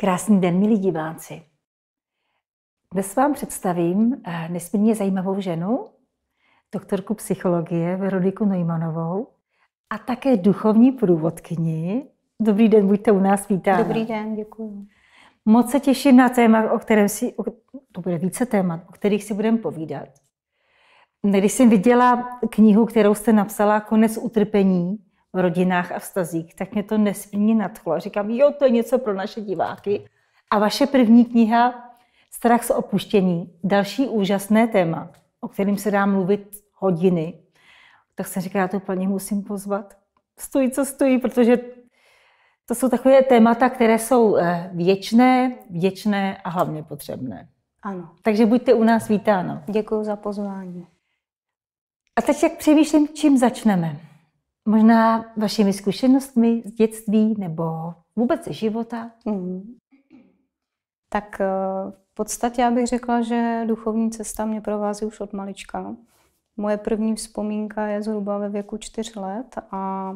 Krásný den, milí diváci. Dnes vám představím eh, nesmírně zajímavou ženu, doktorku psychologie Veroniku Neumannovou a také duchovní průvodkyni. Dobrý den, buďte u nás vítáni. Dobrý den, děkuji. Moc se těším na téma, o kterém si, o, to bude více témat, o kterých si budeme povídat. Když jsem viděla knihu, kterou jste napsala, Konec utrpení, v rodinách a vztazích, tak mě to nesmírně nadchlo. říkám, jo, to je něco pro naše diváky. A vaše první kniha, Strach z opuštění, další úžasné téma, o kterém se dá mluvit hodiny. Tak jsem říkala, já to paní musím pozvat. Stojí, co stojí, protože to jsou takové témata, které jsou eh, věčné, věčné a hlavně potřebné. Ano. Takže buďte u nás vítáno. Děkuji za pozvání. A teď jak přemýšlím, čím začneme možná vašimi zkušenostmi z dětství nebo vůbec ze života? mm Tak eh, v podstatě já bych řekla, že duchovní cesta mě provází už od malička. Moje první vzpomínka je zhruba ve věku čtyř let a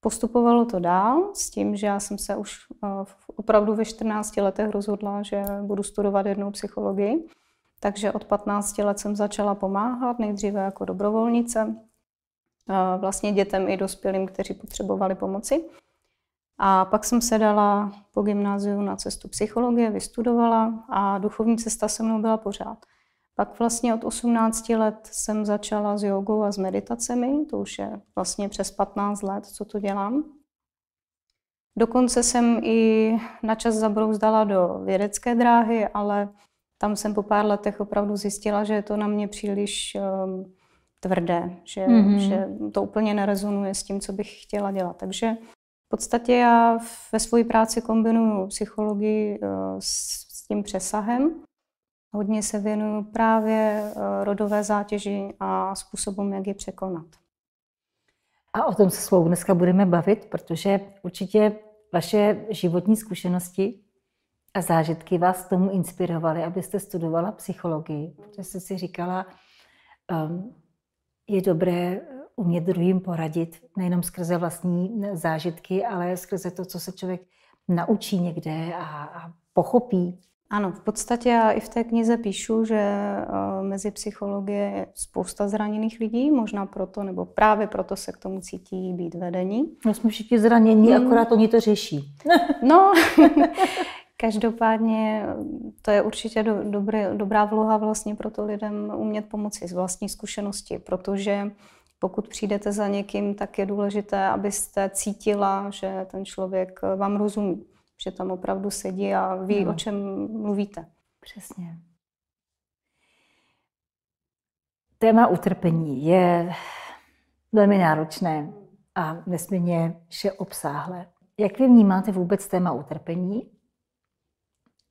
postupovalo to dál s tím, že já jsem se už eh, opravdu ve 14 letech rozhodla, že budu studovat jednou psychologii. Takže od 15 let jsem začala pomáhat, nejdříve jako dobrovolnice, vlastně dětem i dospělým, kteří potřebovali pomoci. A pak jsem se dala po gymnáziu na cestu psychologie, vystudovala a duchovní cesta se mnou byla pořád. Pak vlastně od 18 let jsem začala s jogou a s meditacemi, to už je vlastně přes 15 let, co to dělám. Dokonce jsem i na čas zabrouzdala do vědecké dráhy, ale tam jsem po pár letech opravdu zjistila, že je to na mě příliš um, tvrdé, že, mm-hmm. že to úplně nerezonuje s tím, co bych chtěla dělat. Takže v podstatě já ve své práci kombinuju psychologii eh, s tím přesahem. Hodně se věnuju právě eh, rodové zátěži a způsobům, jak ji překonat. A o tom se svou dneska budeme bavit, protože určitě vaše životní zkušenosti a zážitky vás tomu inspirovaly, abyste studovala psychologii. Protože jste si říkala, um, je dobré eh, umět druhým poradit, nejenom skrze vlastní zážitky, ale skrze to, co se člověk naučí někde a, a pochopí. Ano, v podstatě já i v té knize píšu, že eh, mezi psychologie je spousta zraněných lidí, možná proto, nebo právě proto se k tomu cítí být vedení. No jsme všichni zranění, hmm. akorát oni to řeší. no, Každopádně to je určitě do, dobrý, dobrá vloha vlastně pro to lidem umět pomoci z vlastní zkušenosti, protože pokud přijdete za někým, tak je důležité, abyste cítila, že ten člověk vám rozumí, že tam opravdu sedí a ví, no. o čem mluvíte. Přesně. Téma utrpení je velmi náročné a nesmírně vše obsáhlé. Jak vy vnímáte vůbec téma utrpení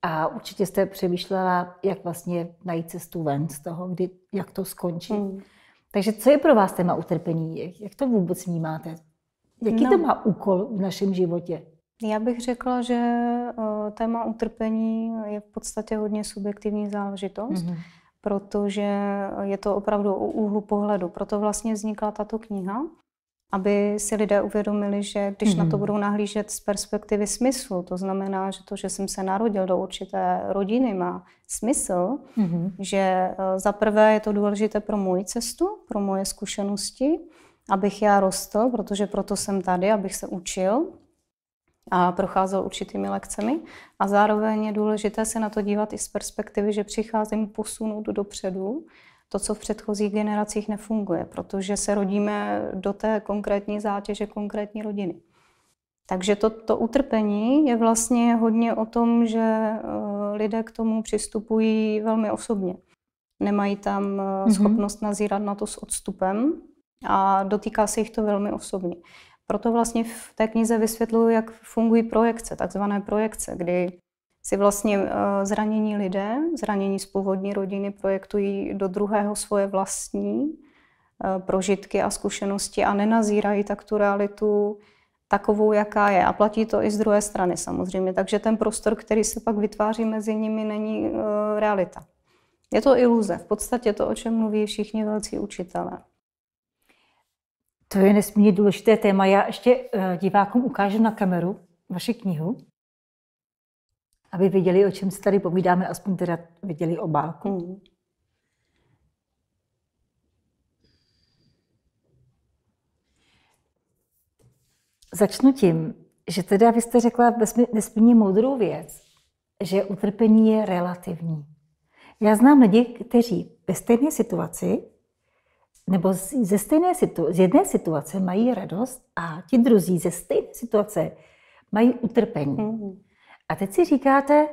a určitě jste přemýšlela, jak vlastně najít cestu ven z toho, kdy, jak to skončí. Mm. Takže co je pro vás téma utrpení? Jak to vůbec vnímáte? Jaký no. to má úkol v našem životě? Já bych řekla, že eh, téma utrpení je v podstatě hodně subjektivní záležitost, mm-hmm. protože je to opravdu o úhlu pohledu. Proto vlastně vznikla tato kniha aby si lidé uvědomili, že když hmm. na to hmm. budou nahlížet z perspektivy smyslu, to znamená, že to, že jsem se narodil do určité rodiny, má smysl, hmm. že eh, za prvé je to důležité pro moji cestu, pro moje zkušenosti, abych já rostl, protože proto jsem tady, abych se učil a procházel určitými lekcemi. A zároveň je důležité se na to dívat i z perspektivy, že přicházím posunout dopředu, to, co v předchozích generacích nefunguje, protože se rodíme do té konkrétní zátěže konkrétní rodiny. Takže to, to utrpení je vlastně hodně o tom, že eh, lidé k tomu přistupují velmi osobně. Nemají tam mm-hmm. schopnost nazírat na to s odstupem a dotýká se jich to velmi osobně. Proto vlastně v té knize vysvětluji, jak fungují projekce, takzvané projekce, kdy si vlastně eh, zranění lidé, zranění z původní rodiny projektují do druhého svoje vlastní eh, prožitky a zkušenosti a nenazírají tak tu realitu takovou, jaká je. A platí to i z druhé strany samozřejmě. Takže ten prostor, který se pak vytváří mezi nimi, není eh, realita. Je to iluze. V podstatě to, o čem mluví všichni velcí učitelé. To je nesmírně důležité téma. Já ještě divákům ukážu na kameru vaši knihu aby věděli, o čem si tady povídáme, aspoň teda věděli obálku. Hmm. Začnu tím, že teda vy jste řekla nesmírně moudrou věc, že utrpení je relativní. Já znám lidi, kteří ve stejné situaci nebo ze stejné situ- z jedné situace mají radost a ti druzí ze stejné situace mají utrpení. Mm-hmm. A teď si říkáte,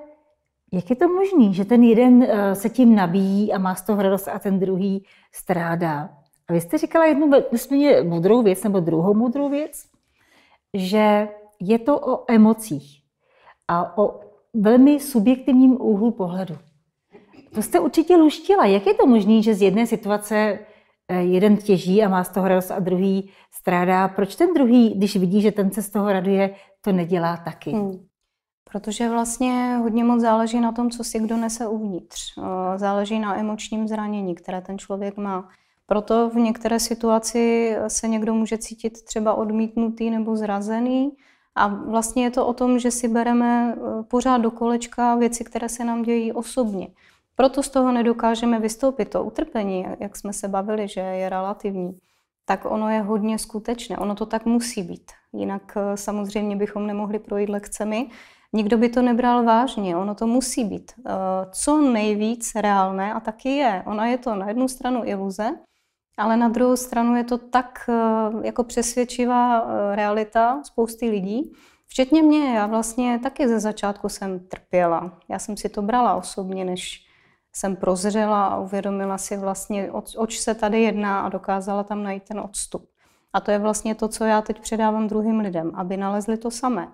jak je to možné, že ten jeden eh, se tím nabíjí a má z toho radost a ten druhý strádá? A vy jste říkala jednu nesmírně moudrou věc, nebo druhou moudrou věc, že je to o emocích a o velmi subjektivním úhlu pohledu. To jste určitě luštila. Jak je to možné, že z jedné situace eh, jeden těží a má z toho radost a druhý strádá? Proč ten druhý, když vidí, že ten se z toho raduje, to nedělá taky? Hmm. Protože vlastně hodně moc záleží na tom, co si kdo nese uvnitř. Eh, záleží na emočním zranění, které ten člověk má. Proto v některé situaci se někdo může cítit třeba odmítnutý nebo zrazený. A vlastně je to o tom, že si bereme eh, pořád do kolečka věci, které se nám dějí osobně. Proto z toho nedokážeme vystoupit. To utrpení, jak jsme se bavili, že je relativní, tak ono je hodně skutečné. Ono to tak musí být. Jinak eh, samozřejmě bychom nemohli projít lekcemi nikdo by to nebral vážně. Ono to musí být eh, co nejvíc reálné a taky je. Ona je to na jednu stranu iluze, ale na druhou stranu je to tak eh, jako přesvědčivá eh, realita spousty lidí, včetně mě. Já vlastně taky ze začátku jsem trpěla. Já jsem si to brala osobně, než jsem prozřela a uvědomila si vlastně, oč se tady jedná a dokázala tam najít ten odstup. A to je vlastně to, co já teď předávám druhým lidem, aby nalezli to samé.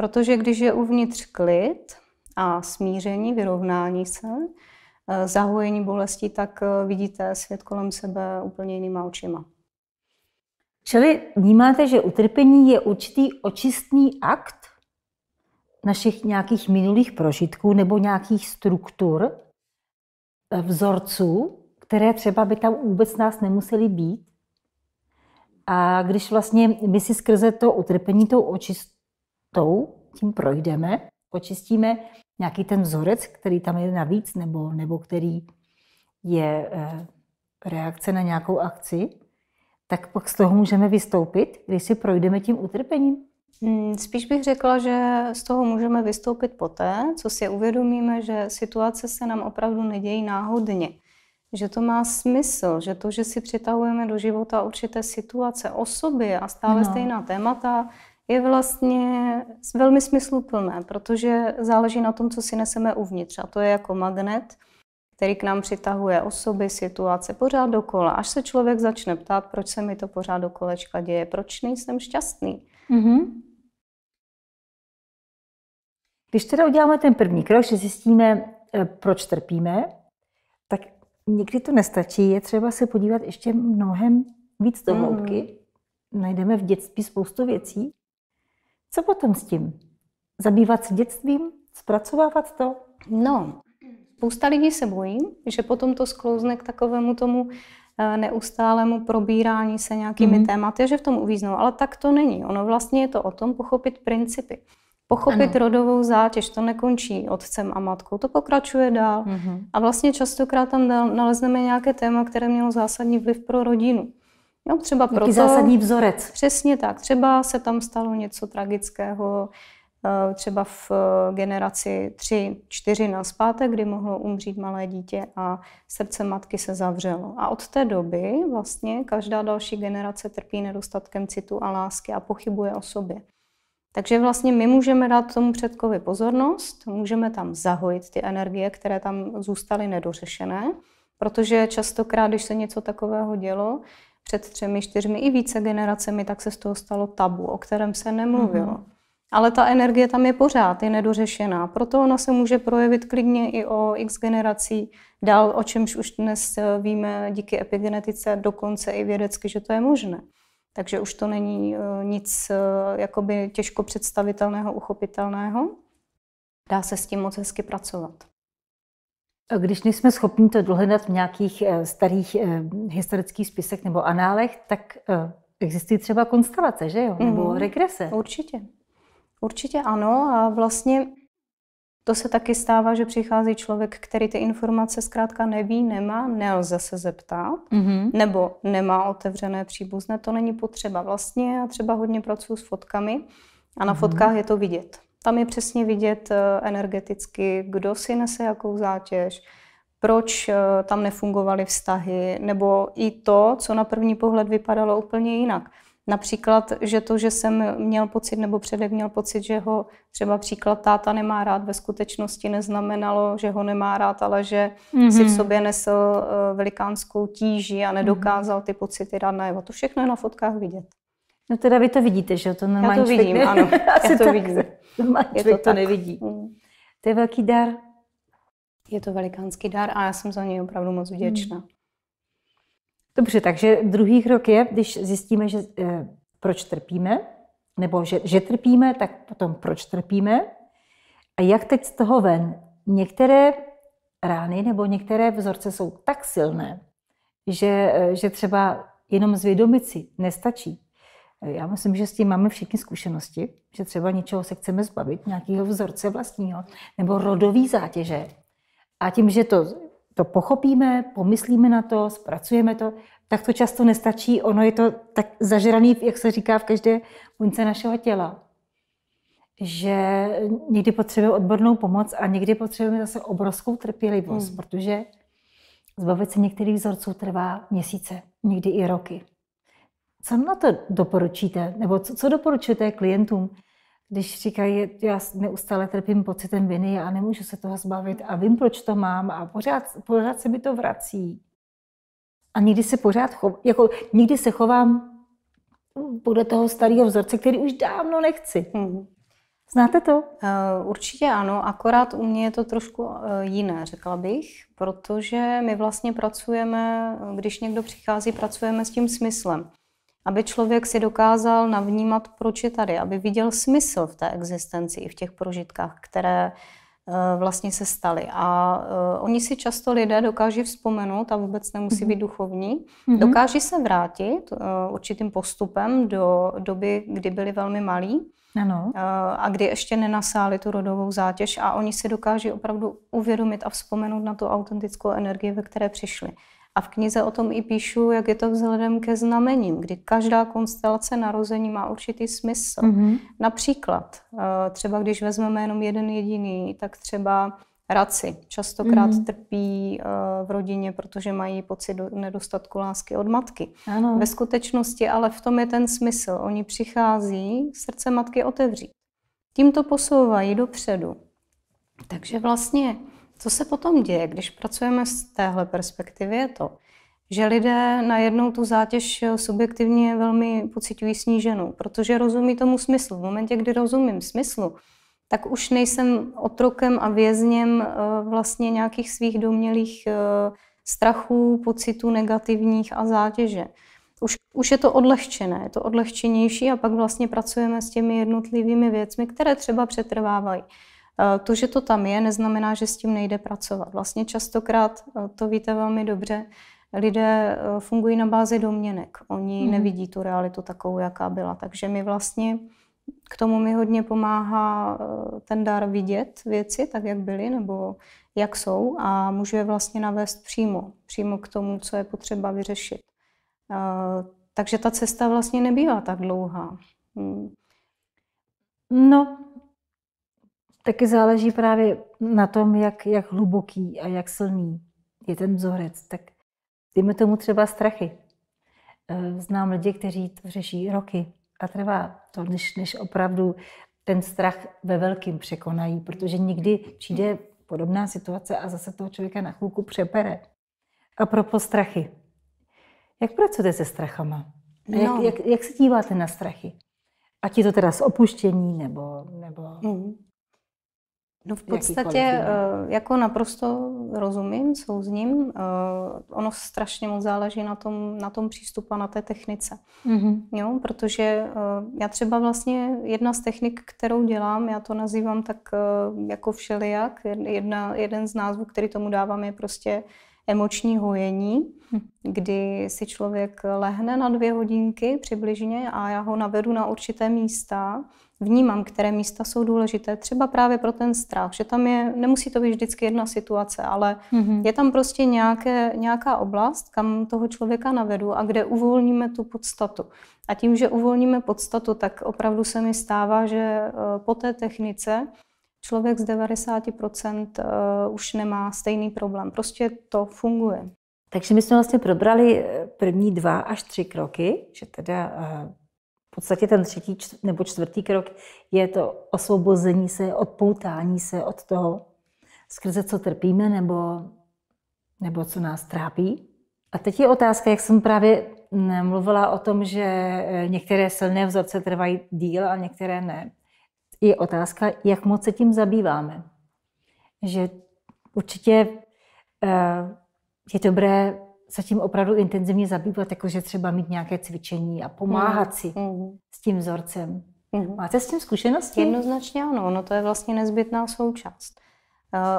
Protože když je uvnitř klid a smíření, vyrovnání se, eh, zahojení bolesti, tak eh, vidíte svět kolem sebe úplně jinýma očima. Čili vnímáte, že utrpení je určitý očistný akt našich nějakých minulých prožitků nebo nějakých struktur, eh, vzorců, které třeba by tam vůbec nás nemuseli být. A když vlastně my si skrze to utrpení, tou očist, tou, tím projdeme, očistíme nějaký ten vzorec, který tam je navíc, nebo, nebo který je e, reakce na nějakou akci, tak pak z toho můžeme vystoupit, když si projdeme tím utrpením. Hmm, spíš bych řekla, že z toho můžeme vystoupit poté, co si uvědomíme, že situace se nám opravdu nedějí náhodně. Že to má smysl, že to, že si přitahujeme do života určité situace, osoby a stále no. stejná témata, je vlastně velmi smysluplné, protože záleží na tom, co si neseme uvnitř. A to je jako magnet, který k nám přitahuje osoby, situace pořád dokola. Až se člověk začne ptát, proč se mi to pořád dokolečka děje, proč nejsem šťastný. Mm-hmm. Když teda uděláme ten první krok, že zjistíme, eh, proč trpíme, tak někdy to nestačí. Je třeba se podívat ještě mnohem víc do mhm. hloubky. Mm. Najdeme v dětství spoustu věcí, co potom s tím? Zabývat se dětstvím? Zpracovávat to? No, spousta lidí se bojí, že potom to sklouzne k takovému tomu eh, neustálému probírání se nějakými mm tématy, že v tom uvíznou. Ale tak to není. Ono vlastně je to o tom pochopit principy. Pochopit ano. rodovou zátěž, to nekončí otcem a matkou, to pokračuje dál. Mm-hmm. A vlastně častokrát tam nalezneme nějaké téma, které mělo zásadní vliv pro rodinu. Jo, třeba proto, Jaký zásadní vzorec. Přesně tak. Třeba se tam stalo něco tragického, eh, třeba v eh, generaci 3-4 na zpátek, kdy mohlo umřít malé dítě a srdce matky se zavřelo. A od té doby vlastně každá další generace trpí nedostatkem citu a lásky a pochybuje o sobě. Takže vlastně my můžeme dát tomu předkovi pozornost, můžeme tam zahojit ty energie, které tam zůstaly nedořešené, protože častokrát, když se něco takového dělo, před třemi, čtyřmi i více generacemi, tak se z toho stalo tabu, o kterém se nemluvilo. Mm-hmm. Ale ta energie tam je pořád, je nedořešená. Proto ona se může projevit klidně i o x generací dál, o čemž už dnes eh, víme díky epigenetice, dokonce i vědecky, že to je možné. Takže už to není eh, nic eh, jakoby těžko představitelného, uchopitelného. Dá se s tím moc hezky pracovat. Když nejsme schopni to dohledat v nějakých eh, starých eh, historických spisech nebo análech, tak eh, existují třeba konstelace, že jo? Nebo mm-hmm. regrese. Určitě. Určitě ano. A vlastně to se taky stává, že přichází člověk, který ty informace zkrátka neví, nemá, nelze se zeptat, mm-hmm. nebo nemá otevřené příbuzné, to není potřeba. Vlastně já třeba hodně pracuji s fotkami a na mm-hmm. fotkách je to vidět. Tam je přesně vidět eh, energeticky, kdo si nese jakou zátěž, proč eh, tam nefungovaly vztahy, nebo i to, co na první pohled vypadalo úplně jinak. Například, že to, že jsem měl pocit, nebo předek měl pocit, že ho třeba příklad táta nemá rád, ve skutečnosti neznamenalo, že ho nemá rád, ale že mm-hmm. si v mhm. sobě nesl eh, velikánskou tíži a nedokázal mhm. ty pocity dát najevo. To všechno je na fotkách vidět. No teda vy to vidíte, že To normálně Já to vidím, ano. Já to tak. vidím je Člověk to, to nevidí. Hmm. To je velký dar. Je to velikánský dar a já jsem za něj opravdu moc vděčná. Hmm. Dobře, takže druhý krok je, když zjistíme, že e, proč trpíme, nebo že, že trpíme, tak potom proč trpíme a jak teď z toho ven. Některé rány nebo některé vzorce jsou tak silné, že, eh, že třeba jenom zvědomit si nestačí. Eh, já myslím, že s tím máme všichni zkušenosti, že třeba něčeho se chceme zbavit, nějakého vzorce vlastního nebo rodový zátěže. A tím, že to, to pochopíme, pomyslíme na to, zpracujeme to, tak to často nestačí. Ono je to tak zažraný, jak se říká, v každé buňce našeho těla. Že někdy potřebujeme odbornou pomoc a někdy potřebujeme zase obrovskou trpělivost, hmm. protože zbavit se některých vzorců trvá měsíce, někdy i roky. Co na to doporučíte? Nebo co, co doporučujete klientům, když říkají, já neustále trpím pocitem viny a nemůžu se toho zbavit a vím, proč to mám a pořád, pořád se mi to vrací. A nikdy se pořád chov, jako nikdy se chovám hm, podle toho starého vzorce, který už dávno nechci. Mm-hmm. Znáte to? Eh, určitě ano, akorát u mě je to trošku eh, jiné, řekla bych, protože my vlastně pracujeme, když někdo přichází, pracujeme s tím smyslem. Aby člověk si dokázal navnímat, proč je tady, aby viděl smysl v té existenci i v těch prožitkách, které eh, vlastně se staly. A eh, oni si často lidé dokáží vzpomenout, a vůbec nemusí být mhm. duchovní, mhm. dokáží se vrátit eh, určitým postupem do doby, kdy byli velmi malí ano. a kdy ještě nenasáli tu rodovou zátěž a oni si dokáží opravdu uvědomit a vzpomenout na tu autentickou energii, ve které přišli. A v knize o tom i píšu, jak je to vzhledem ke znamením, kdy každá konstelace narození má určitý smysl. Mm-hmm. Například, eh, třeba když vezmeme jenom jeden jediný, tak třeba raci. Častokrát mm-hmm. trpí eh, v rodině, protože mají pocit nedostatku lásky od matky. Ano. Ve skutečnosti, ale v tom je ten smysl. Oni přichází srdce matky otevřít. Tím to posouvají dopředu. Takže vlastně co se potom děje, když pracujeme z téhle perspektivy, je to, že lidé najednou tu zátěž subjektivně velmi pocitují sníženou, protože rozumí tomu smyslu. V momentě, kdy rozumím smyslu, tak už nejsem otrokem a vězněm eh, vlastně nějakých svých domělých eh, strachů, pocitů negativních a zátěže. Už, už je to odlehčené, je to odlehčenější a pak vlastně pracujeme s těmi jednotlivými věcmi, které třeba přetrvávají. Eh, to, že to tam je, neznamená, že s tím nejde pracovat. Vlastně častokrát, eh, to víte velmi dobře, lidé eh, fungují na bázi domněnek. Oni mm. nevidí tu realitu takovou, jaká byla. Takže my vlastně, k tomu mi hodně pomáhá ten dar vidět věci tak, jak byly nebo jak jsou a můžu je vlastně navést přímo, přímo k tomu, co je potřeba vyřešit. Takže ta cesta vlastně nebývá tak dlouhá. Hmm. No, taky záleží právě na tom, jak, jak hluboký a jak silný je ten vzorec. Tak dejme tomu třeba strachy. Eh, znám lidi, kteří to řeší roky a trvá to, než, než opravdu ten strach ve velkým překonají, protože nikdy přijde podobná situace a zase toho člověka na chvilku přepere. A pro strachy. Jak pracujete se strachama? No. Jak, jak, jak se díváte na strachy? Ať je to teda z opuštění nebo... nebo... Mm. No v podstatě eh, jako naprosto rozumím, souzním. Eh, ono strašně moc záleží na tom, na tom přístupu, na té technice. Mm-hmm. Jo, protože eh, já třeba vlastně jedna z technik, kterou dělám, já to nazývám tak jako všelijak. Jedna, jeden z názvů, který tomu dávám, je prostě emoční hojení, hm. kdy si člověk lehne na dvě hodinky přibližně a já ho navedu na určité místa, vnímám, které místa jsou důležité, třeba právě pro ten strach, že tam je, nemusí to být vždycky jedna situace, ale mm-hmm. je tam prostě nějaké, nějaká oblast, kam toho člověka navedu a kde uvolníme tu podstatu. A tím, že uvolníme podstatu, tak opravdu se mi stává, že eh, po té technice člověk z 90% eh, už nemá stejný problém. Prostě to funguje. Takže my jsme vlastně probrali eh, první dva až tři kroky, že teda v podstatě ten třetí nebo čtvrtý krok je to osvobození se, odpoutání se od toho, skrze co trpíme nebo, nebo co nás trápí. A teď je otázka, jak jsem právě mluvila o tom, že e, některé silné vzorce trvají díl a některé ne. Je otázka, jak moc se tím zabýváme. Že určitě e, je dobré se tím opravdu intenzivně zabývat, jakože třeba mít nějaké cvičení a pomáhat mhm. si mm. s tím vzorcem. Mm. Máte s tím zkušenosti? Jednoznačně ano, ono to je vlastně nezbytná součást.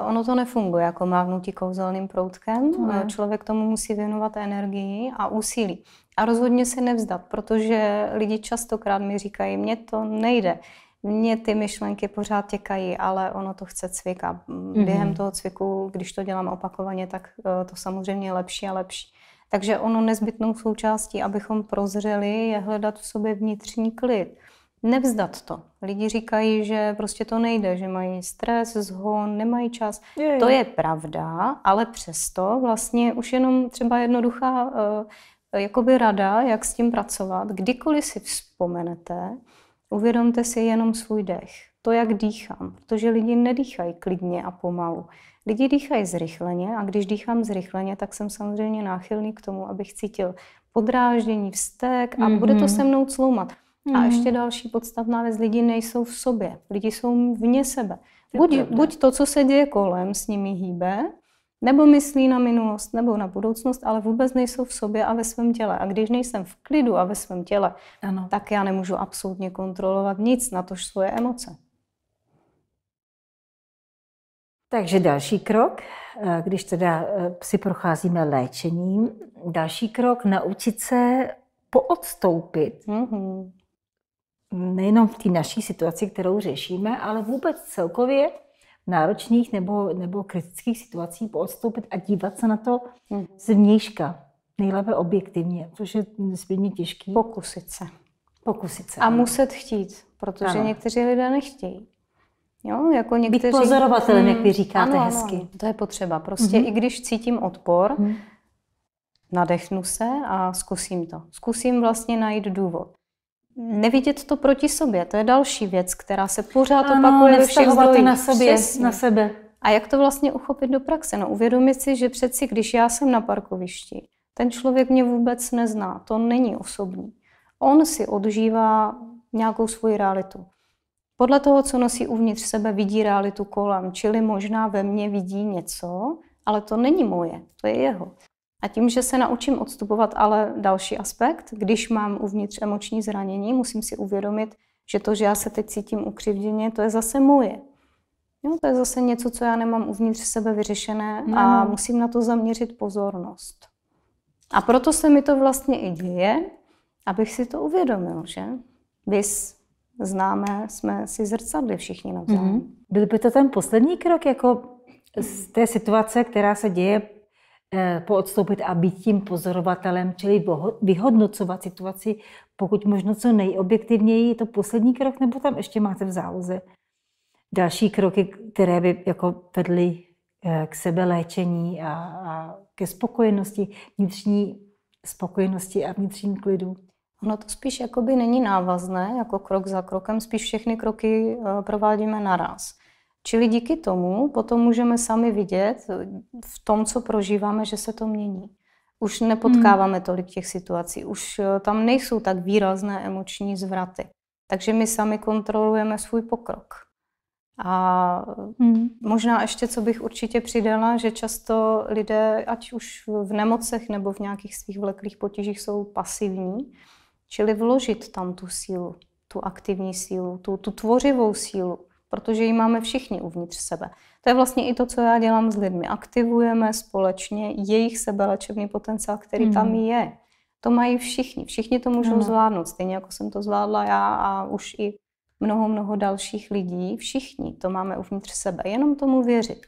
Uh, ono to nefunguje jako mávnutí kouzelným proutkem. Mm. Člověk tomu musí věnovat energii a úsilí. A rozhodně se nevzdat, protože lidi častokrát mi říkají, mně to nejde mně ty myšlenky pořád těkají, ale ono to chce cvik a mm-hmm. během toho cviku, když to dělám opakovaně, tak eh, to samozřejmě je lepší a lepší. Takže ono nezbytnou součástí, abychom prozřeli, je hledat v sobě vnitřní klid. Nevzdat to. Lidi říkají, že prostě to nejde, že mají stres, zhon, nemají čas. Je, je. To je pravda, ale přesto vlastně už jenom třeba jednoduchá eh, jakoby rada, jak s tím pracovat. Kdykoliv si vzpomenete, Uvědomte si jenom svůj dech, to, jak dýchám, protože lidi nedýchají klidně a pomalu. Lidi dýchají zrychleně a když dýchám zrychleně, tak jsem samozřejmě náchylný k tomu, abych cítil podráždění, vztek a mm-hmm. bude to mhm. se mnou cloumat. Mm-hmm. A mhm. ještě další podstatná věc, lidi nejsou v sobě, lidi jsou vně sebe. Buď, buď to, co se děje kolem, s nimi hýbe, nebo myslí na minulost, nebo na budoucnost, ale vůbec nejsou v sobě a ve svém těle. A když nejsem v klidu a ve svém těle, ano. tak já nemůžu absolutně kontrolovat nic, natož svoje emoce. Takže další krok, eh, když teda eh, si procházíme léčením, další krok naučit se poodstoupit. Mm-hmm. Nejenom v té naší situaci, kterou řešíme, ale vůbec celkově náročných nebo, nebo kritických situací poodstoupit a dívat se na to hmm. z vnějška, nejlépe objektivně, což je nesmírně těžké. Pokusit se. Pokusit se. A ano. muset chtít, protože ano. někteří lidé nechtějí. Jo, jako někteří... Být pozorovatelem, hmm. jak vy hmm. říkáte ano, hezky. Ano, to je potřeba. Prostě mm-hmm. i když cítím odpor, mm. nadechnu se a zkusím to. Zkusím vlastně najít důvod nevidět to proti sobě, to je další věc, která se pořád ano, opakuje ve všech to na sobě, Přesně. na sebe. A jak to vlastně uchopit do praxe? No uvědomit si, že přeci, když já jsem na parkovišti, ten člověk mě vůbec nezná, to není osobní. On si odžívá nějakou svoji realitu. Podle toho, co nosí uvnitř sebe, vidí realitu kolem, čili možná ve mně vidí něco, ale to není moje, to je jeho. A tím, že se naučím odstupovat, ale další aspekt, když mám uvnitř emoční zranění, musím si uvědomit, že to, že já se teď cítím ukřivděně, to je zase moje. Jo, to je zase něco, co já nemám uvnitř sebe vyřešené no. a no. musím na to zaměřit pozornost. A proto se mi to vlastně i děje, abych si to uvědomil, že? Bys známe, jsme si zrcadli všichni na Mm-hmm. Byl by to ten poslední krok, jako z té situace, která se děje Eh, poodstoupit a být tím pozorovatelem, čili vyhodnocovat situaci pokud možno co nejobjektivněji. Je to poslední krok, nebo tam ještě máte v záloze další kroky, které by jako vedly eh, k léčení a, a ke spokojenosti, vnitřní spokojenosti a vnitřním klidu? Ono to spíš jakoby není návazné, jako krok za krokem, spíš všechny kroky eh, provádíme naraz. Čili díky tomu potom můžeme sami vidět eh, v tom, co prožíváme, že se to mění. Už nepotkáváme hmm. tolik těch situací, už eh, tam nejsou tak výrazné emoční zvraty. Takže my sami kontrolujeme svůj pokrok. A hmm. možná ještě, co bych určitě přidala, že často lidé, ať už v nemocech nebo v nějakých svých vleklých potížích, jsou pasivní, čili vložit tam tu sílu, tu aktivní sílu, tu, tu tvořivou sílu protože ji máme všichni uvnitř sebe. To je vlastně i to, co já dělám s lidmi. Aktivujeme společně jejich sebelečebný potenciál, který mm. tam hmm. je. To mají všichni. Všichni to můžou ano. zvládnout, stejně jako jsem to zvládla já a už i mnoho, mnoho dalších lidí. Všichni to máme uvnitř sebe. Jenom tomu věřit,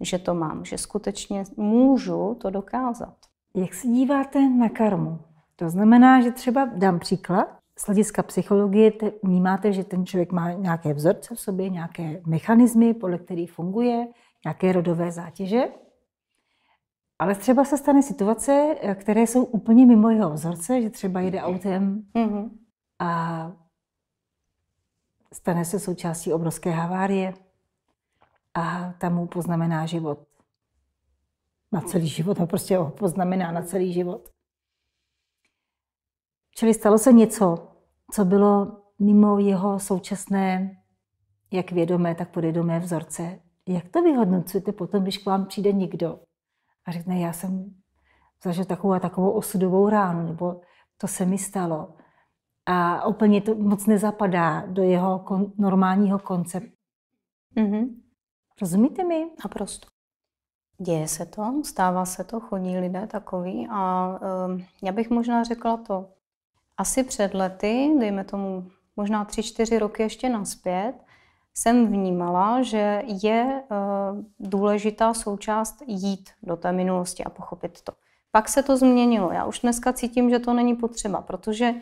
že to mám, že skutečně můžu to dokázat. Jak se díváte na karmu? To znamená, že třeba dám příklad z hlediska psychologie te, vnímáte, že ten člověk má nějaké vzorce v sobě, nějaké mechanismy, podle kterých funguje, nějaké rodové zátěže. Ale třeba se stane situace, eh, které jsou úplně mimo jeho vzorce, že třeba jede autem mm-hmm. a stane se součástí obrovské havárie a tam mu poznamená život. Na celý život, a prostě ho poznamená na celý život. Čili stalo se něco, co bylo mimo jeho současné, jak vědomé, tak podvědomé vzorce. Jak to vyhodnocujete potom, když k vám přijde někdo a řekne, já jsem zažil takovou a takovou osudovou ránu, nebo to se mi stalo. A úplně to moc nezapadá do jeho kon- normálního konceptu. Mm-hmm. Rozumíte mi? Naprosto. Děje se to, stává se to, chodí lidé takový a um, já bych možná řekla to, asi před lety, dejme tomu možná tři čtyři roky ještě naspět, jsem vnímala, že je eh, důležitá součást jít do té minulosti a pochopit to. Pak se to změnilo. Já už dneska cítím, že to není potřeba, protože eh,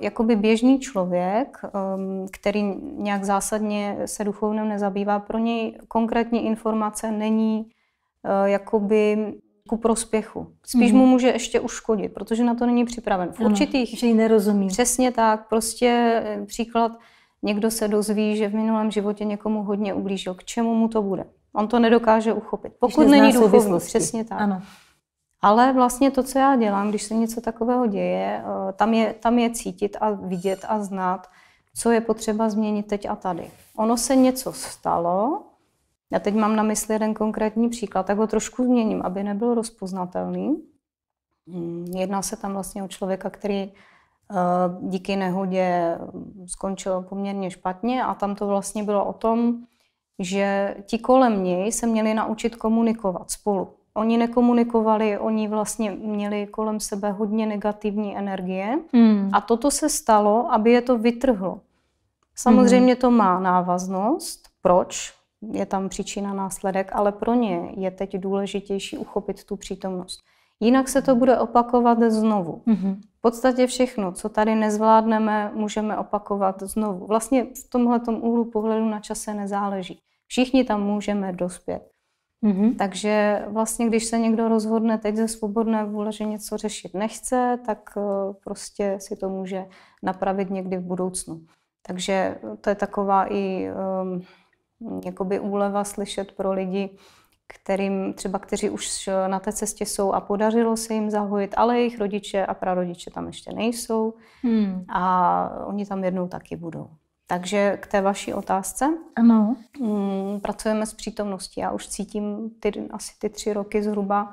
jakoby běžný člověk, ehm, který nějak zásadně se duchovnem nezabývá, pro něj konkrétní informace není eh, jakoby ku prospěchu. Spíš mm-hmm. mu může ještě uškodit, protože na to není připraven. V ano, určitých... Že ji nerozumí. Přesně tak. Prostě eh, příklad, někdo se dozví, že v minulém životě někomu hodně ublížil. K čemu mu to bude? On to nedokáže uchopit. Pokud není duchovní, přesně tak. Ano. Ale vlastně to, co já dělám, když se něco takového děje, eh, tam je, tam je cítit a vidět a znát, co je potřeba změnit teď a tady. Ono se něco stalo, já teď mám na mysli jeden konkrétní příklad, tak ho trošku změním, aby nebyl rozpoznatelný. Mm, jedná se tam vlastně o člověka, který eh, díky nehodě mm, skončil poměrně špatně a tam to vlastně bylo o tom, že ti kolem něj se měli naučit komunikovat spolu. Oni nekomunikovali, oni vlastně měli kolem sebe hodně negativní energie mm. a toto se stalo, aby je to vytrhlo. Samozřejmě mm. to má návaznost. Proč? je tam příčina, následek, ale pro ně je teď důležitější uchopit tu přítomnost. Jinak se to bude opakovat znovu. Mm-hmm. V podstatě všechno, co tady nezvládneme, můžeme opakovat znovu. Vlastně v tomhle úhlu pohledu na čase nezáleží. Všichni tam můžeme dospět. Mm-hmm. Takže vlastně, když se někdo rozhodne teď ze svobodné vůle, že něco řešit nechce, tak eh, prostě si to může napravit někdy v budoucnu. Takže to je taková i um, jakoby úleva slyšet pro lidi, kterým třeba, kteří už eh, na té cestě jsou a podařilo se jim zahojit, ale jejich rodiče a prarodiče tam ještě nejsou hmm. a oni tam jednou taky budou. Takže k té vaší otázce. Ano. Mm, pracujeme s přítomností. Já už cítím ty, asi ty tři roky zhruba,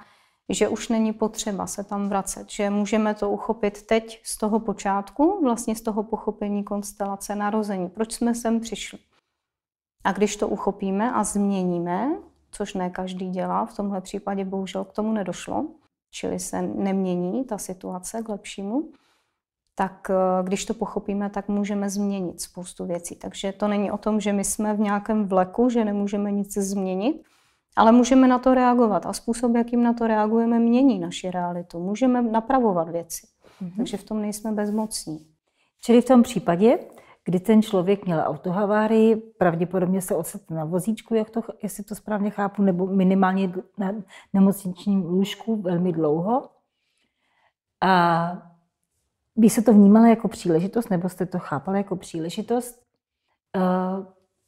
že už není potřeba se tam vracet, že můžeme to uchopit teď z toho počátku, vlastně z toho pochopení konstelace narození. Proč jsme sem přišli? A když to uchopíme a změníme, což ne každý dělá, v tomhle případě bohužel k tomu nedošlo, čili se nemění ta situace k lepšímu, tak eh, když to pochopíme, tak můžeme změnit spoustu věcí. Takže to není o tom, že my jsme v nějakém vleku, že nemůžeme nic změnit, ale můžeme na to reagovat a způsob, jakým na to reagujeme, mění naši realitu. Můžeme napravovat věci. Mm-hmm. Takže v tom nejsme bezmocní. Čili v tom případě kdy ten člověk měl autohavárii, pravděpodobně se ocitl na vozíčku, jak to, jestli to správně chápu, nebo minimálně na nemocničním lůžku velmi dlouho. A vy se to vnímala jako příležitost, nebo jste to chápala jako příležitost,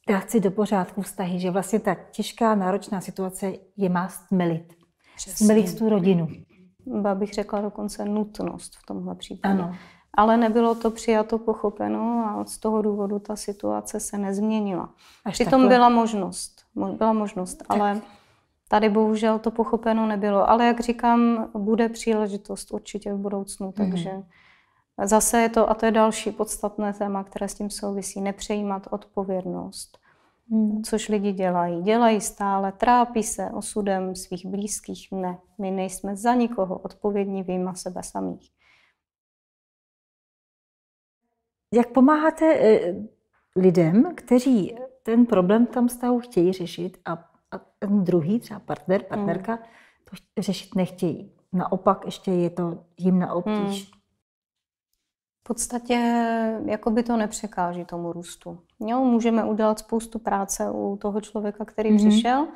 dát eh, si do pořádku vztahy, že vlastně ta těžká, náročná situace je má stmelit. Přesný. Stmelit tu rodinu. Ba bych řekla dokonce nutnost v tomhle případě. Ano ale nebylo to přijato, pochopeno a z toho důvodu ta situace se nezměnila. Až Přitom takhle. byla možnost, byla možnost, tak. ale tady bohužel to pochopeno nebylo. Ale jak říkám, bude příležitost určitě v budoucnu, mhm. takže mm-hmm. zase je to, a to je další podstatné téma, které s tím souvisí, nepřejímat odpovědnost. Hmm. Což lidi dělají. Dělají stále, trápí se osudem svých blízkých. Ne, my nejsme za nikoho odpovědní, vyjma sebe samých. Jak pomáháte eh, lidem, kteří ten problém tam stavu chtějí řešit a, a ten druhý, třeba partner, hmm. partnerka, hmm. to řešit nechtějí? Naopak ještě je to jim na obtíž. Hmm. V podstatě jako by to nepřekáží tomu růstu. Jo, můžeme udělat spoustu práce u toho člověka, který mm-hmm. přišel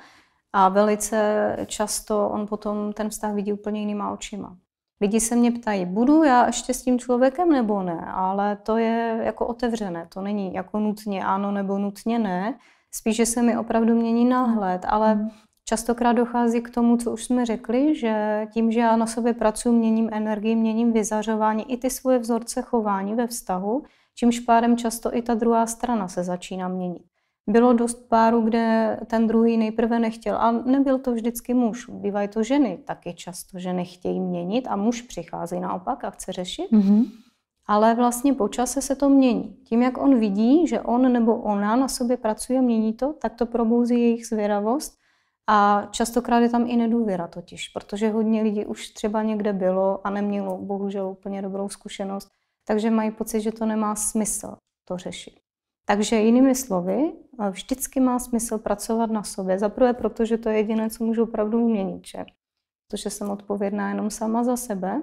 a velice často on potom ten vztah vidí úplně jinýma očima. Lidi se mě ptají, budu já ještě s tím člověkem nebo ne, ale to je jako otevřené, to není jako nutně ano nebo nutně ne, spíše se mi opravdu mění náhled, ale hmm. častokrát dochází k tomu, co už jsme řekli, že tím, že já na sobě pracuji, měním energii, měním vyzařování i ty svoje vzorce chování ve vztahu, čímž pádem často i ta druhá strana se začíná měnit. Bylo dost párů, kde ten druhý nejprve nechtěl. A nebyl to vždycky muž. Bývají to ženy taky často, že nechtějí měnit a muž přichází naopak a chce řešit. Mm-hmm. Ale vlastně po čase se to mění. Tím, jak on vidí, že on nebo ona na sobě pracuje, mění to, tak to probouzí jejich zvědavost. A častokrát je tam i nedůvěra totiž, protože hodně lidí už třeba někde bylo a nemělo bohužel úplně dobrou zkušenost, takže mají pocit, že to nemá smysl to řešit. Takže jinými slovy, vždycky má smysl pracovat na sobě. Zaprvé proto, protože to je jediné, co můžu opravdu měnit, že? Protože jsem odpovědná jenom sama za sebe,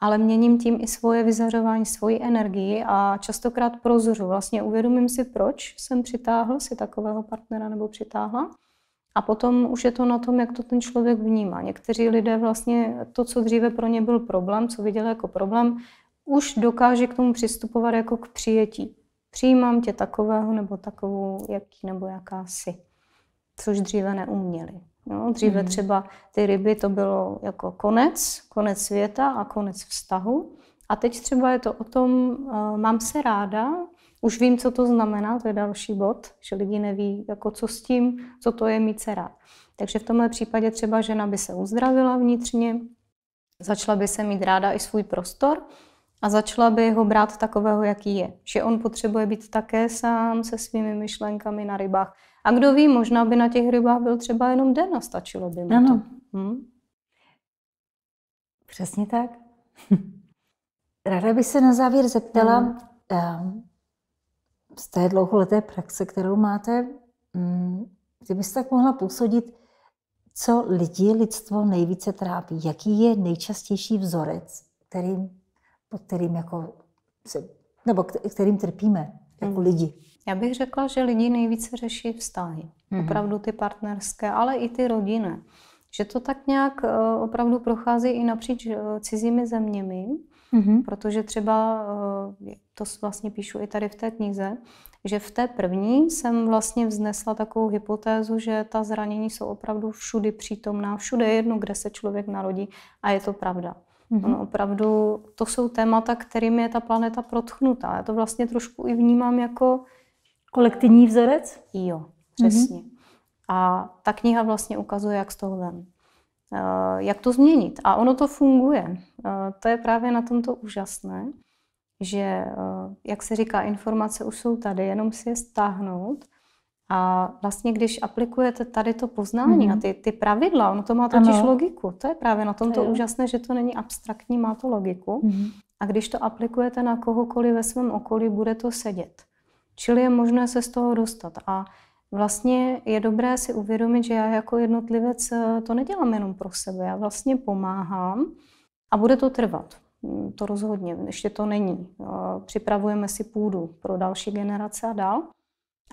ale měním tím i svoje vyzařování, svoji energii a častokrát prozřu. Vlastně uvědomím si, proč jsem přitáhl si takového partnera nebo přitáhla. A potom už je to na tom, jak to ten člověk vnímá. Někteří lidé vlastně to, co dříve pro ně byl problém, co viděli jako problém, už dokáže k tomu přistupovat jako k přijetí Přijímám tě takového nebo takovou, jaký nebo jaká jsi. Což dříve neuměli. No, dříve mm. třeba ty ryby to bylo jako konec, konec světa a konec vztahu. A teď třeba je to o tom, uh, mám se ráda, už vím, co to znamená, to je další bod, že lidi neví, jako co s tím, co to je mít se rád. Takže v tomhle případě třeba žena by se uzdravila vnitřně, začala by se mít ráda i svůj prostor, a začala by ho brát takového, jaký je. Že on potřebuje být také sám se svými myšlenkami na rybách. A kdo ví, možná by na těch rybách byl třeba jenom den a stačilo by mu ano. to. Hm? Přesně tak. Ráda bych se na závěr zeptala, hmm. z té dlouholeté praxe, kterou máte, kdybyste hm, tak mohla působit, co lidi, lidstvo nejvíce trápí? Jaký je nejčastější vzorec, kterým pod kterým jako se, nebo kterým trpíme jako hmm. lidi. Já bych řekla, že lidi nejvíce řeší vztahy. Hmm. Opravdu ty partnerské, ale i ty rodiny, Že to tak nějak eh, opravdu prochází i napříč eh, cizími zeměmi, hmm. protože třeba, eh, to vlastně píšu i tady v té knize, že v té první jsem vlastně vznesla takovou hypotézu, že ta zranění jsou opravdu všudy přítomná, všude jedno, kde se člověk narodí a je to pravda. Mm-hmm. opravdu, to jsou témata, kterými je ta planeta protchnutá. Já to vlastně trošku i vnímám jako... Kolektivní vzorec? Jo, mhm. přesně. Mm-hmm. A ta kniha vlastně ukazuje, jak z toho ven. Eh, jak to změnit. A ono to funguje. Eh, to je právě na tomto úžasné, že, eh, jak se říká, informace už jsou tady, jenom si je stáhnout a vlastně, když aplikujete tady to poznání mm-hmm. a mhm. ty, ty pravidla, ono to má totiž ano. logiku. To je právě na tom to, to úžasné, že to není abstraktní, má to logiku. Mm-hmm. A když to aplikujete na kohokoliv ve svém okolí, bude to sedět. Čili je možné se z toho dostat. A vlastně je dobré si uvědomit, že já jako jednotlivec eh, to nedělám jenom pro sebe. Já vlastně pomáhám a bude to trvat. Mm, to rozhodně, ještě to není. Eh, připravujeme si půdu pro další generace a dál.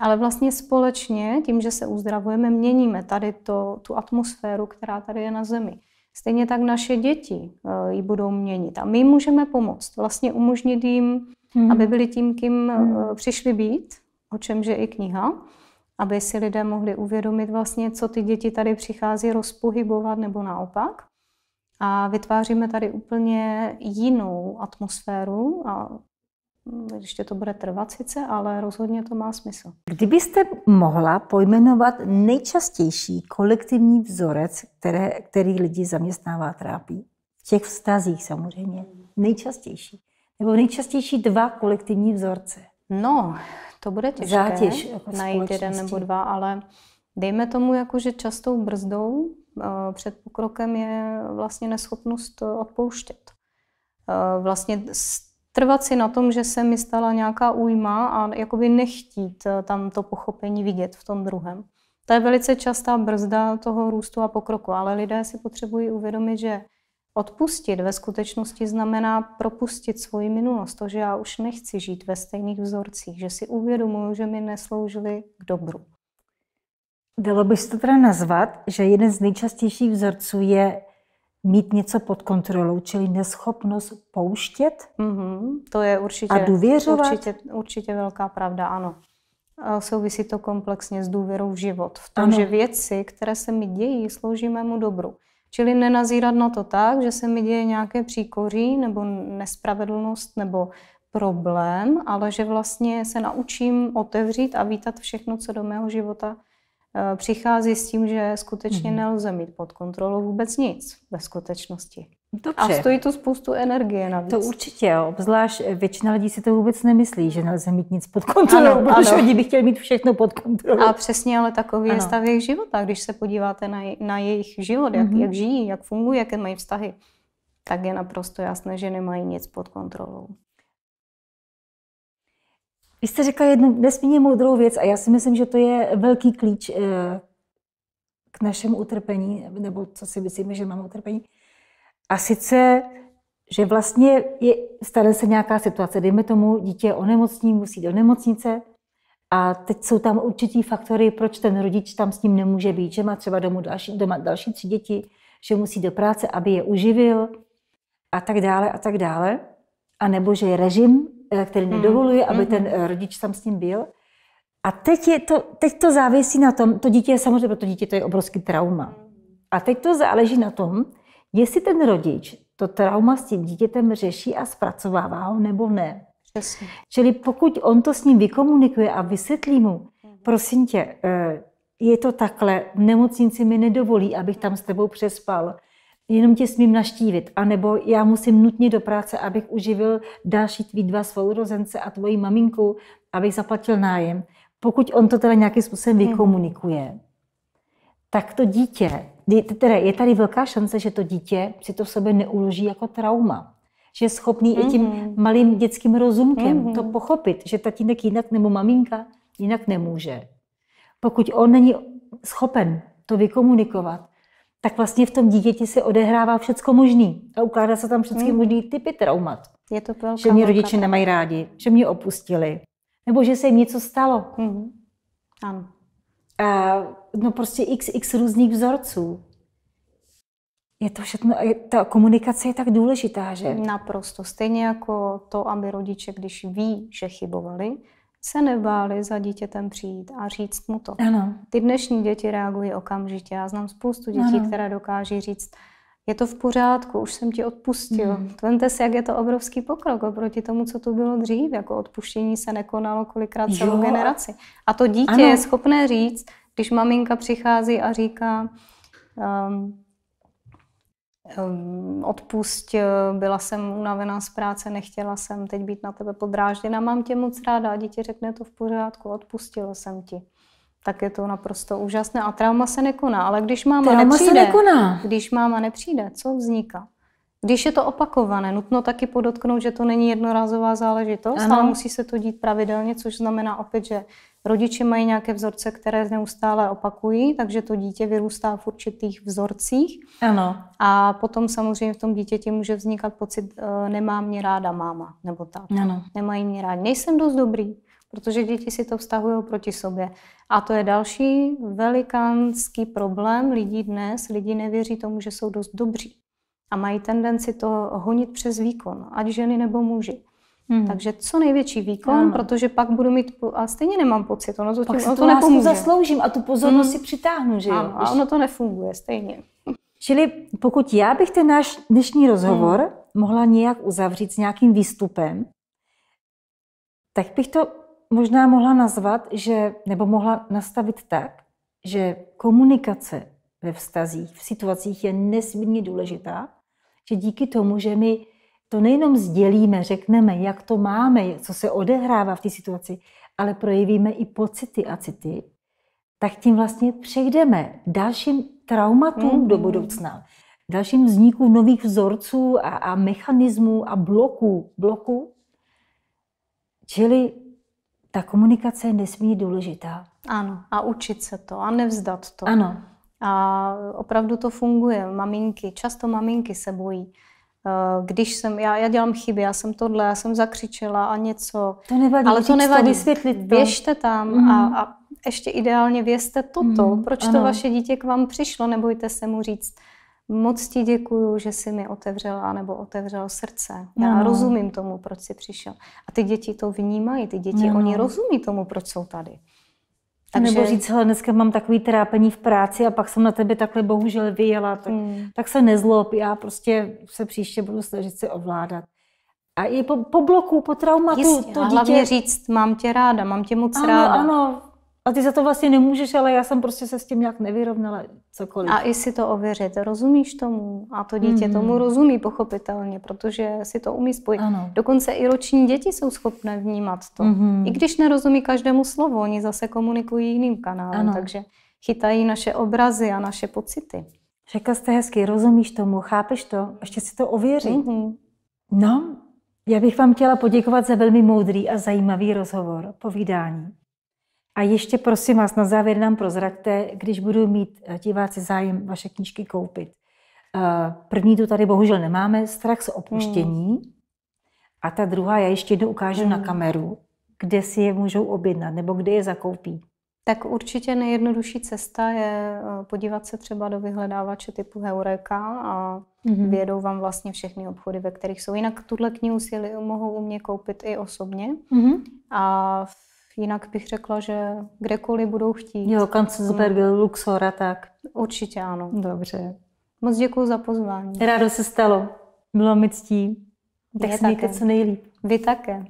Ale vlastně společně, tím, že se uzdravujeme, měníme tady to, tu atmosféru, která tady je na Zemi. Stejně tak naše děti eh, ji budou měnit. A my můžeme pomoct, vlastně umožnit jim, hmm. aby byli tím, kým hmm. přišli být, o čemže i kniha, aby si lidé mohli uvědomit vlastně, co ty děti tady přichází rozpohybovat nebo naopak. A vytváříme tady úplně jinou atmosféru a Hmm, ještě to bude trvat sice, ale rozhodně to má smysl. Kdybyste mohla pojmenovat nejčastější kolektivní vzorec, které, který lidi zaměstnává trápí? V těch vztazích samozřejmě. Nejčastější. Nebo nejčastější dva kolektivní vzorce. No, to bude těžké Zátěž jako najít jeden nebo dva, ale dejme tomu, jako, že častou brzdou eh, před pokrokem je vlastně neschopnost odpouštět. Eh, vlastně trvat si na tom, že se mi stala nějaká újma a jakoby nechtít eh, tam to pochopení vidět v tom druhém. To je velice častá brzda toho růstu a pokroku, ale lidé si potřebují uvědomit, že odpustit ve skutečnosti znamená propustit svoji minulost, to, že já už nechci žít ve stejných vzorcích, že si uvědomuju, že mi nesloužili k dobru. Dalo by se to teda nazvat, že jeden z nejčastějších vzorců je mít něco pod kontrolou, čili neschopnost pouštět. Mm-hmm, to je určitě, a důvěřovat. Určitě, určitě velká pravda, ano. A souvisí to komplexně s důvěrou v život. V tom, ano. že věci, které se mi dějí, slouží mému dobru. Čili nenazírat na to tak, že se mi děje nějaké příkoří nebo nespravedlnost nebo problém, ale že vlastně se naučím otevřít a vítat všechno, co do mého života Eh, přichází s tím, že skutečně mm-hmm. nelze mít pod kontrolou vůbec nic ve skutečnosti. Dobře. A stojí to spoustu energie navíc. To určitě, obzvlášť eh, většina lidí si to vůbec nemyslí, že nelze mít nic pod kontrolou, ano, protože lidi oni by chtěli mít všechno pod kontrolou. A přesně, ale takový ano. je stav jejich života. Když se podíváte na, na jejich život, jak, mm-hmm. jak žijí, jak fungují, jaké mají vztahy, tak je naprosto jasné, že nemají nic pod kontrolou. Vy jste řekla jednu nesmírně moudrou věc a já si myslím, že to je velký klíč eh, k našemu utrpení, nebo co si myslíme, že máme utrpení. A sice, že vlastně je, stane se nějaká situace, dejme tomu, dítě onemocní, musí do nemocnice a teď jsou tam určitý faktory, proč ten rodič tam s ním nemůže být, že má třeba domů další, doma další tři děti, že musí do práce, aby je uživil a tak dále a tak dále. A nebo že je režim Eh, který mhm. nedovoluje, aby mhm. ten eh, rodič tam s ním byl. A teď, je to, teď to závisí na tom, to dítě je samozřejmě pro to dítě to je obrovský trauma. A teď to záleží na tom, jestli ten rodič to trauma s tím dítětem řeší a zpracovává ho nebo ne. Přesně. Čili pokud on to s ním vykomunikuje a vysvětlí mu, mhm. prosím tě, eh, je to takhle, v nemocnici mi nedovolí, abych tam s tebou přespal jenom tě smím naštívit, anebo já musím nutně do práce, abych uživil další tvý dva rozence a tvoji maminku, abych zaplatil nájem. Pokud on to teda nějakým způsobem hmm. vykomunikuje, tak to dítě, teda je tady velká šance, že to dítě si to v sobě neuloží jako trauma. Že je schopný mm-hmm. i tím hmm. malým dětským rozumkem mm-hmm. to pochopit, že tatínek jinak nebo maminka jinak nemůže. Pokud on není schopen to vykomunikovat, tak vlastně v tom dítěti se odehrává všecko možný a ukládá se tam všechny hmm. možný typy traumat. Je to velká, že mě rodiče velká. nemají rádi, že mě opustili, nebo že se jim něco stalo. Hmm. Ano. A, no prostě xx různých vzorců. Je to všechno, ta komunikace je tak důležitá, že? Naprosto. Stejně jako to, aby rodiče, když ví, že chybovali, se nebáli za dítětem přijít a říct mu to. Ano. Ty dnešní děti reagují okamžitě. Já znám spoustu dětí, ano. které dokáží říct, je to v pořádku, už jsem ti odpustil. Hmm. Vemte si, jak je to obrovský pokrok oproti tomu, co to bylo dřív. Jako odpuštění se nekonalo kolikrát celou generaci. A to dítě ano. je schopné říct, když maminka přichází a říká, um, odpust, eh, byla jsem unavená z práce, nechtěla jsem teď být na tebe podrážděna, mám tě moc ráda a dítě řekne to v pořádku, odpustila jsem ti. Tak je to naprosto úžasné a trauma se nekoná, ale když máma trauma nepřijde, se nekoná. když máma nepřijde, co vzniká? Když je to opakované, nutno taky podotknout, že to není jednorázová záležitost, ano. ale musí se to dít pravidelně, což znamená opět, že rodiče mají nějaké vzorce, které neustále opakují, takže to dítě vyrůstá v určitých vzorcích. Ano. A potom samozřejmě v tom dítěti může vznikat pocit, e, nemá mě ráda máma nebo tak. Nemají mě rádi. Nejsem dost dobrý, protože děti si to vztahují proti sobě. A to je další velikánský problém lidí dnes. Lidi nevěří tomu, že jsou dost dobří a mají tendenci to honit přes výkon, ať ženy nebo muži. Hmm. Takže co největší výkon, ano. protože pak budu mít, a stejně nemám pocit, ono to, pak tím, ono to nepomůže. zasloužím a tu pozornost hmm. si přitáhnu, že jo? Ano, a ono to nefunguje stejně. Čili pokud já bych ten náš dnešní rozhovor hmm. mohla nějak uzavřít s nějakým výstupem, tak bych to možná mohla nazvat, že, nebo mohla nastavit tak, že komunikace ve vztazích, v situacích je nesmírně důležitá že díky tomu, že my to nejenom sdělíme, řekneme, jak to máme, co se odehrává v té situaci, ale projevíme i pocity a city, tak tím vlastně přejdeme dalším traumatům mm-hmm. do mhm. budoucna, dalším vzniku nových vzorců a, a mechanismů a bloků, bloků. Čili ta komunikace je nesmírně důležitá. Ano, a učit se to a nevzdat to. Ano, a opravdu to funguje. Maminky, často maminky se bojí. Eh, když jsem, já, já dělám chyby, já jsem tohle, já jsem zakřičela a něco. To nevadí, ale to nevadí. vysvětlit to. Běžte tam mm. a, mhm. a ještě ideálně vězte toto, mm. proč ano. to vaše dítě k vám přišlo, nebojte se mu říct. Moc ti děkuju, že jsi mi otevřela nebo otevřel srdce. Já no. rozumím tomu, proč jsi přišel. A ty děti to vnímají, ty děti, no. oni rozumí tomu, proč jsou tady. Takže... Nebo říct, hele, dneska mám takový trápení v práci a pak jsem na tebe takhle bohužel vyjela, tak, hmm. tak se nezlob, já prostě se příště budu snažit si ovládat. A i po, po bloku, po traumatu Jistě, to dítě... hlavně říct, mám tě ráda, mám tě moc ano, ráda. Ano, a ty za to vlastně nemůžeš, ale já jsem prostě se s tím nějak nevyrovnala cokoliv. A i si to ověřit, rozumíš tomu a to dítě mm. tomu rozumí pochopitelně, protože si to umí spojit. Ano. Dokonce i roční děti jsou schopné vnímat to. Mm. I když nerozumí každému slovu, oni zase komunikují jiným kanálem, ano. takže chytají naše obrazy a naše pocity. Řekla jste hezky, rozumíš tomu, chápeš to, ještě si to ověří. Mm-hmm. No, já bych vám chtěla poděkovat za velmi moudrý a zajímavý rozhovor, povídání. A ještě prosím vás, na závěr nám prozraďte, když budou mít eh, diváci zájem vaše knížky koupit. Eh, první tu tady bohužel nemáme, strach z opuštění. Hmm. A ta druhá, já ještě jednou ukážu hmm. na kameru, kde si je můžou objednat nebo kde je zakoupí. Tak určitě nejjednodušší cesta je eh, podívat se třeba do vyhledávače typu Heureka a mm-hmm. vědou vám vlastně všechny obchody, ve kterých jsou. Jinak tuhle knihu si mohou u mě koupit i osobně. Mm-hmm. A v Jinak bych řekla, že kdekoliv budou chtít. Jo, Kancelsberg, no. hmm. Luxora, tak. Určitě ano. Dobře. Moc děkuji za pozvání. Rádo se stalo. Bylo mi ctí. Tak se co nejlíp. Vy také.